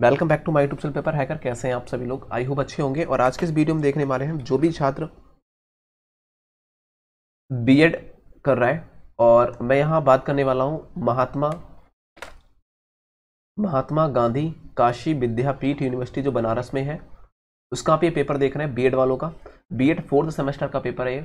welcome back to my YouTube paper hacker कैसे हैं आप सभी लोग आई होप अच्छे होंगे और आज के इस वीडियो में देखने वाले हैं जो भी छात्र बीएड कर रहा है और मैं यहाँ बात करने वाला हूँ महात्मा महात्मा गांधी काशी विद्यापीठ यूनिवर्सिटी जो बनारस में है उसका आप ये पेपर देख रहे हैं बीएड वालों का बीएड फोर्थ सेमेस्टर का पेपर है ये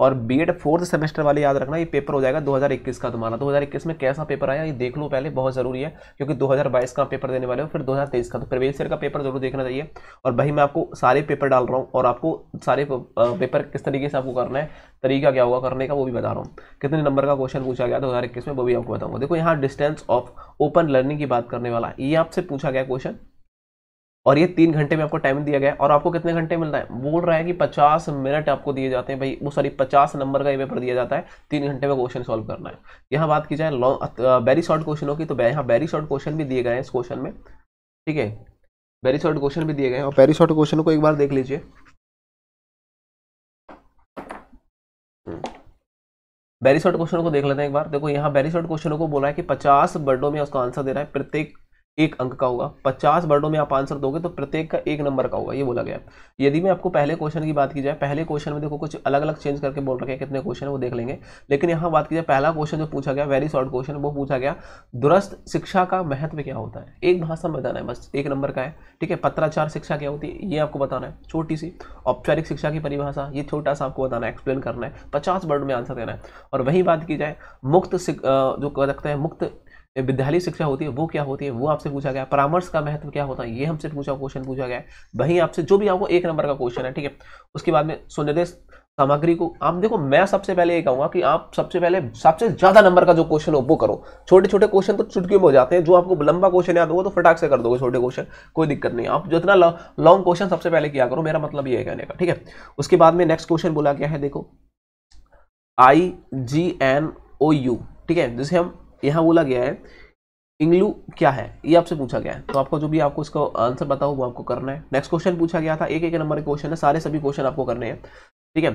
और बी एड फोर्थ सेमेस्टर वाले याद रखना ये पेपर हो जाएगा 2021 का तुम्हारा 2021 में कैसा पेपर आया ये देख लो पहले बहुत ज़रूरी है क्योंकि 2022 का पेपर देने वाले हो फिर 2023 का तो प्रवेश का पेपर जरूर देखना चाहिए और भाई मैं आपको सारे पेपर डाल रहा हूँ और आपको सारे पेपर किस तरीके से आपको करना है तरीका क्या होगा करने का वो भी बता रहा हूँ कितने नंबर का क्वेश्चन पूछा गया दो में वो भी आपको बताऊंगा देखो यहाँ डिस्टेंस ऑफ ओपन लर्निंग की बात करने वाला ये आपसे पूछा गया क्वेश्चन और ये तीन घंटे में आपको टाइम दिया गया है और आपको कितने घंटे मिल रहा है बोल रहा है कि पचास मिनट आपको दिए जाते हैं भाई वो सॉरी पचास नंबर का ये पेपर दिया जाता है तीन घंटे में क्वेश्चन सॉल्व करना है यहाँ बात की जाए लॉन्ग वेरी शॉर्ट क्वेश्चनों की तो यहाँ वेरी शॉर्ट क्वेश्चन भी दिए गए हैं इस क्वेश्चन में ठीक है वेरी शॉर्ट क्वेश्चन भी दिए गए हैं और वेरी शॉर्ट क्वेश्चन को एक बार देख लीजिए वेरी शॉर्ट क्वेश्चन को देख लेते हैं एक बार देखो यहाँ वेरी शॉर्ट क्वेश्चनों को बोला है कि पचास वर्डों में उसका आंसर दे रहा है प्रत्येक एक अंक का होगा पचास वर्डों में आप आंसर दोगे तो प्रत्येक का एक नंबर का होगा ये बोला गया यदि मैं आपको पहले क्वेश्चन की बात की जाए पहले क्वेश्चन में देखो कुछ अलग अलग चेंज करके बोल रखे हैं कितने क्वेश्चन वो देख लेंगे लेकिन यहाँ बात की जाए पहला क्वेश्चन जो पूछा गया वेरी शॉर्ट क्वेश्चन वो पूछा गया दुरस्त शिक्षा का महत्व क्या होता है एक भाषा में बताना है बस एक नंबर का है ठीक है पत्राचार शिक्षा क्या होती है ये आपको बताना है छोटी सी औपचारिक शिक्षा की परिभाषा ये छोटा सा आपको बताना है एक्सप्लेन करना है पचास वर्ड में आंसर देना है और वही बात की जाए मुक्त जो कह सकते हैं मुक्त विद्यालय शिक्षा होती है वो क्या होती है वो आपसे पूछा गया परामर्श का महत्व क्या होता है ये हमसे पूछा क्वेश्चन पूछा गया वहीं आपसे जो भी आपको एक नंबर का क्वेश्चन है ठीक है उसके बाद में सुनिर्देश सामग्री को आप देखो मैं सबसे पहले ये कहूँगा कि आप सबसे पहले सबसे ज़्यादा नंबर का जो क्वेश्चन हो वो करो छोटे छोटे क्वेश्चन तो चुटकी में हो जाते हैं जो आपको लंबा क्वेश्चन याद होगा तो फटाक से कर दोगे छोटे क्वेश्चन कोई दिक्कत नहीं आप जितना लॉन्ग क्वेश्चन सबसे पहले किया करो मेरा मतलब ये है कहने का ठीक है उसके बाद में नेक्स्ट क्वेश्चन बोला गया है देखो आई जी एन ओ यू ठीक है जिसे हम यहाँ बोला गया है इंग्लू क्या है ये आपसे पूछा गया है तो आपको जो भी आपको इसका आंसर बताओ वो आपको करना है नेक्स्ट क्वेश्चन पूछा गया था एक एक नंबर के क्वेश्चन है सारे सभी क्वेश्चन आपको करने हैं ठीक है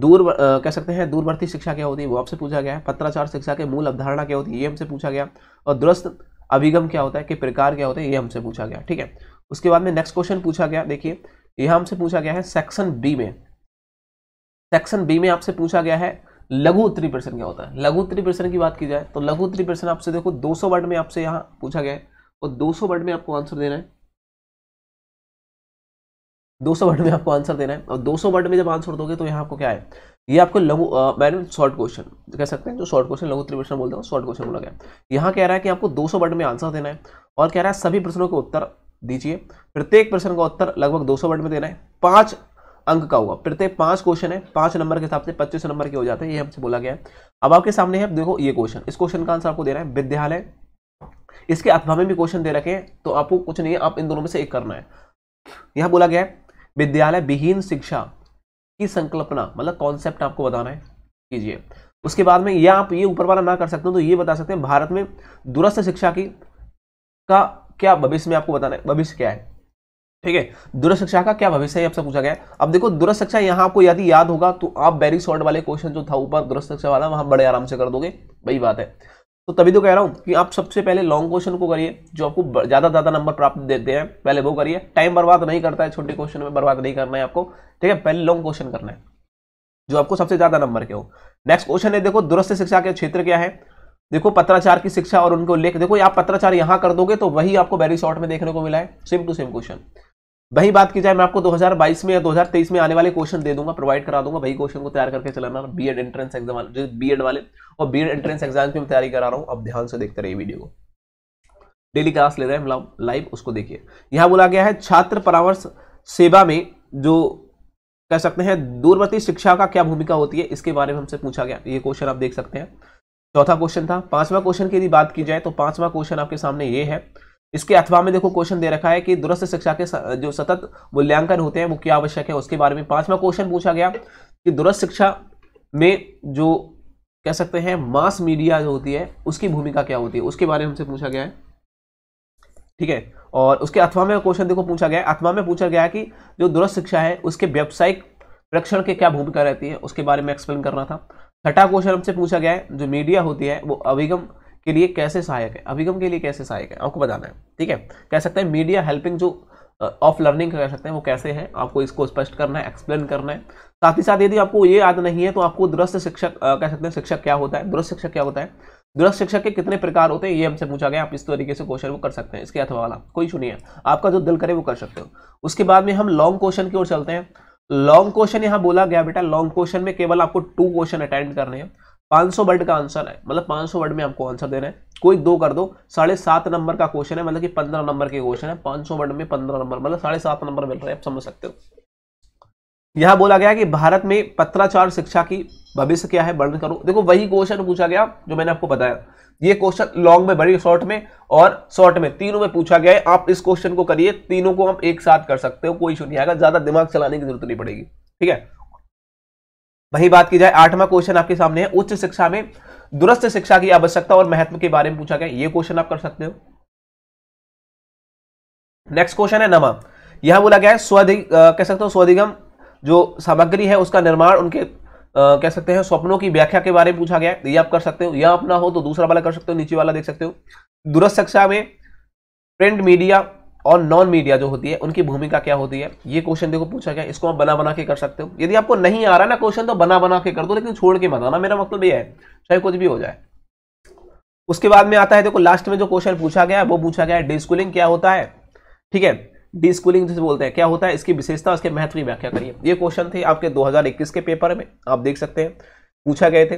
दूर आ, कह सकते हैं दूरवर्ती शिक्षा क्या होती है वो आपसे पूछा गया है पत्राचार शिक्षा के मूल अवधारणा क्या होती है ये हमसे पूछा गया और दुरुस्त अभिगम क्या होता है कि प्रकार क्या होता है ये हमसे पूछा गया ठीक है उसके बाद में नेक्स्ट क्वेश्चन पूछा गया देखिए यह हमसे पूछा गया है सेक्शन बी में सेक्शन बी में आपसे पूछा गया है लघु उत्तरी प्रश्न क्या होता है लघु उत्तरी प्रश्न की बात की जाए तो लघु उत्तरी प्रश्न आपसे देखो 200 वर्ड में आपसे यहाँ पूछा गया है और 200 वर्ड में आपको आंसर देना है 200 वर्ड में आपको आंसर देना है और 200 वर्ड में जब आंसर दोगे तो यहाँ आपको क्या है ये आपको लघु मैडम शॉर्ट क्वेश्चन कह सकते हैं जो शॉर्ट क्वेश्चन लघु उत्तरी प्रश्न बोलते हैं शॉर्ट क्वेश्चन बोला गया यहाँ कह रहा है कि आपको 200 वर्ड में आंसर देना है और कह रहा है सभी प्रश्नों के उत्तर दीजिए प्रत्येक प्रश्न का उत्तर लगभग 200 वर्ड में देना है पांच अंक का होगा तो प्रत्येक पांच क्वेश्चन है पांच नंबर के हिसाब से पच्चीस नंबर के हो जाते हैं ये हमसे बोला गया है अब आपके सामने है देखो ये क्वेश्चन इस क्वेश्चन का आंसर आपको दे रहा है विद्यालय इसके अथवा में भी क्वेश्चन दे रखे हैं तो आपको कुछ नहीं है आप इन दोनों में से एक करना है यहां बोला गया है विद्यालय विहीन शिक्षा की संकल्पना मतलब कॉन्सेप्ट आपको बताना है कीजिए उसके बाद में या आप ये ऊपर वाला ना कर सकते हो तो ये बता सकते हैं भारत में दूरस्थ शिक्षा की का क्या भविष्य में आपको बताना है भविष्य क्या है ठीक है दूरस्थ का क्या भविष्य है आपसे पूछा गया अब देखो दूर शिक्षा यहाँ आपको यदि याद होगा तो आप बैरिक शॉर्ट वाले क्वेश्चन जो था ऊपर दूरस्थ वाला वहां बड़े आराम से कर दोगे वही बात है तो तभी तो कह रहा हूँ कि आप सबसे पहले लॉन्ग क्वेश्चन को करिए जो आपको ज़्यादा ज़्यादा नंबर प्राप्त देते हैं पहले वो करिए टाइम बर्बाद नहीं करता है छोटे क्वेश्चन में बर्बाद नहीं करना है आपको ठीक है पहले लॉन्ग क्वेश्चन करना है जो आपको सबसे ज़्यादा नंबर के हो नेक्स्ट क्वेश्चन है देखो दूरस्थ शिक्षा के क्षेत्र क्या है देखो पत्राचार की शिक्षा और उनके उल्लेख देखो आप पत्राचार यहां कर दोगे तो वही आपको वेरी शॉर्ट में देखने को मिला है सेम टू सेम क्वेश्चन वही बात की जाए मैं आपको 2022 में या 2023 में आने वाले क्वेश्चन दे दूंगा प्रोवाइड करा दूंगा वही क्वेश्चन को तैयार करके चलाना बी एड एंट्रेंस एग्जाम जो बीएड वाले और बीएड एंट्रेंस एग्जाम की तैयारी करा रहा हूँ अब ध्यान से देखते रहिए वीडियो को डेली क्लास ले रहे हैं लाइव उसको देखिए यहाँ बोला गया है छात्र परामर्श सेवा में जो कह सकते हैं दूरवर्ती शिक्षा का क्या भूमिका होती है इसके बारे में हमसे पूछा गया ये क्वेश्चन आप देख सकते हैं चौथा क्वेश्चन था पांचवा क्वेश्चन की यदि बात की जाए तो पांचवा क्वेश्चन आपके सामने ये है इसके अथवा में देखो क्वेश्चन दे रखा है कि दुरस्थ शिक्षा के जो सतत मूल्यांकन होते हैं वो क्या आवश्यक है उसके बारे में पांचवा क्वेश्चन पूछा गया कि दुरस्थ शिक्षा में जो कह सकते हैं मास मीडिया जो होती है उसकी भूमिका क्या होती है उसके बारे में हमसे पूछा गया है ठीक है और उसके अथवा में क्वेश्चन देखो पूछा गया अथवा में पूछा गया कि जो दुरस्थ शिक्षा है उसके व्यावसायिक रक्षण की क्या भूमिका रहती है उसके बारे में एक्सप्लेन करना था छठा क्वेश्चन हमसे पूछा गया है जो मीडिया होती है वो अभिगम के लिए कैसे सहायक है अभिगम के लिए कैसे सहायक है आपको बताना है ठीक है कह सकते हैं मीडिया हेल्पिंग जो ऑफ लर्निंग कह सकते हैं वो कैसे है आपको इसको स्पष्ट करना है एक्सप्लेन करना है साथ ही साथ यदि आपको ये याद नहीं है तो आपको दुरस्त शिक्षक कह सकते हैं शिक्षक क्या होता है दुरस्त शिक्षक क्या होता है दुरस्त शिक्षक के कितने प्रकार होते हैं ये हमसे पूछा गया आप इस तरीके से क्वेश्चन वो कर सकते हैं इसके अथवा वाला कोई सुनिए आपका जो दिल करे वो कर सकते हो उसके बाद में हम लॉन्ग क्वेश्चन की ओर चलते हैं लॉन्ग क्वेश्चन यहाँ बोला गया बेटा लॉन्ग क्वेश्चन में केवल आपको टू क्वेश्चन अटेंड करने हैं 500 वर्ड का आंसर है मतलब 500 वर्ड में आपको आंसर देना है कोई दो कर दो साढ़े सात नंबर का क्वेश्चन है मतलब कि पंद्रह नंबर के क्वेश्चन है 500 वर्ड में पंद्रह नंबर मतलब साढ़े सात नंबर मिल रहे हैं आप समझ सकते हो यहाँ बोला गया कि भारत में पत्राचार शिक्षा की भविष्य क्या है वर्णन करो देखो वही क्वेश्चन पूछा गया जो मैंने आपको बताया ये क्वेश्चन लॉन्ग में बड़ी शॉर्ट में और शॉर्ट में तीनों में पूछा गया है आप इस क्वेश्चन को करिए तीनों को आप एक साथ कर सकते हो कोई इशू नहीं आएगा ज्यादा दिमाग चलाने की जरूरत नहीं पड़ेगी ठीक है वही बात की जाए आठवां क्वेश्चन आपके सामने है उच्च शिक्षा में दुरस्थ शिक्षा की आवश्यकता और महत्व के बारे में पूछा गया ये क्वेश्चन आप कर सकते हो नेक्स्ट क्वेश्चन है नवा यह बोला गया है स्वधि कह सकते हो स्वधिगम जो सामग्री है उसका निर्माण उनके आ, कह सकते हैं स्वप्नों की व्याख्या के बारे में पूछा गया है ये आप कर सकते हो यह अपना हो तो दूसरा वाला कर सकते हो नीचे वाला देख सकते हो दूरस्थ शिक्षा में प्रिंट मीडिया और नॉन मीडिया जो होती है उनकी भूमिका क्या होती है ये क्वेश्चन देखो पूछा गया इसको आप बना बना के कर सकते हो यदि आपको नहीं आ रहा ना क्वेश्चन तो बना बना के कर दो लेकिन छोड़ के बनाना मेरा मतलब ये है चाहे कुछ भी हो जाए उसके बाद में आता है देखो लास्ट में जो क्वेश्चन पूछा गया वो पूछा गया डी स्कूलिंग क्या होता है ठीक है डी स्कूलिंग जिसे बोलते हैं क्या होता है इसकी विशेषता उसके महत्व की व्याख्या करिए ये क्वेश्चन थे आपके 2021 के पेपर में आप देख सकते हैं पूछा गए थे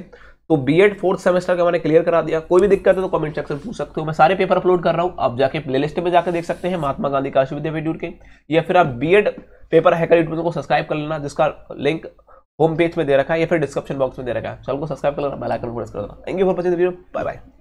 तो बी एड फोर्थ सेमेस्टर का मैंने क्लियर करा दिया कोई भी दिक्कत है तो कमेंट सेक्शन पूछ सकते हो मैं सारे पेपर अपलोड कर रहा हूँ आप जाके प्ले लिस्ट में जाकर देख सकते हैं महात्मा गांधी काशी विद्यापीठ के या फिर आप B Ed paper hacker YouTube को सब्सक्राइब कर लेना जिसका लिंक होम पेज में दे रखा है या फिर डिस्क्रिप्शन बॉक्स में दे रखा है सबको सब्सक्राइब कर लेना बेलाइकन आइकन प्रेस कर देना thank you for watching video bye bye